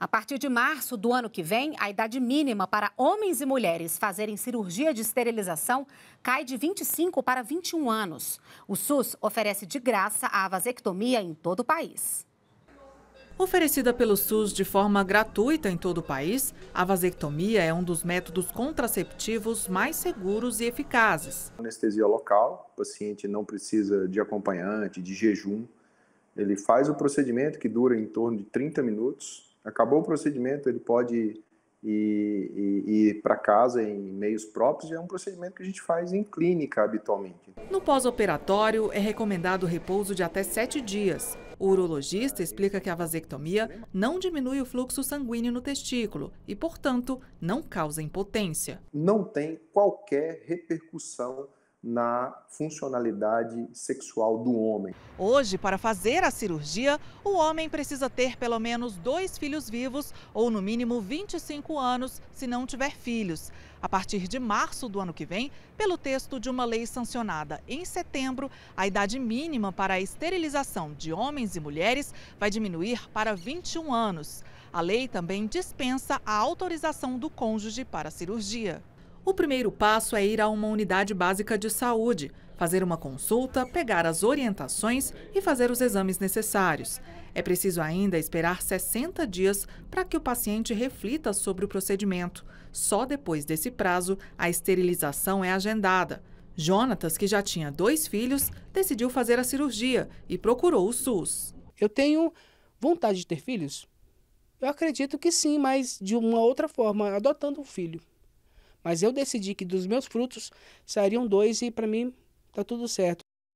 A partir de março do ano que vem, a idade mínima para homens e mulheres fazerem cirurgia de esterilização cai de 25 para 21 anos. O SUS oferece de graça a vasectomia em todo o país. Oferecida pelo SUS de forma gratuita em todo o país, a vasectomia é um dos métodos contraceptivos mais seguros e eficazes. Anestesia local, o paciente não precisa de acompanhante, de jejum. Ele faz o procedimento que dura em torno de 30 minutos Acabou o procedimento, ele pode ir, ir, ir para casa em meios próprios, e é um procedimento que a gente faz em clínica habitualmente. No pós-operatório, é recomendado repouso de até sete dias. O urologista explica que a vasectomia não diminui o fluxo sanguíneo no testículo e, portanto, não causa impotência. Não tem qualquer repercussão na funcionalidade sexual do homem. Hoje, para fazer a cirurgia, o homem precisa ter pelo menos dois filhos vivos ou, no mínimo, 25 anos, se não tiver filhos. A partir de março do ano que vem, pelo texto de uma lei sancionada em setembro, a idade mínima para a esterilização de homens e mulheres vai diminuir para 21 anos. A lei também dispensa a autorização do cônjuge para a cirurgia. O primeiro passo é ir a uma unidade básica de saúde, fazer uma consulta, pegar as orientações e fazer os exames necessários. É preciso ainda esperar 60 dias para que o paciente reflita sobre o procedimento. Só depois desse prazo, a esterilização é agendada. Jonatas, que já tinha dois filhos, decidiu fazer a cirurgia e procurou o SUS. Eu tenho vontade de ter filhos? Eu acredito que sim, mas de uma outra forma, adotando um filho. Mas eu decidi que dos meus frutos sairiam dois e para mim tá tudo certo.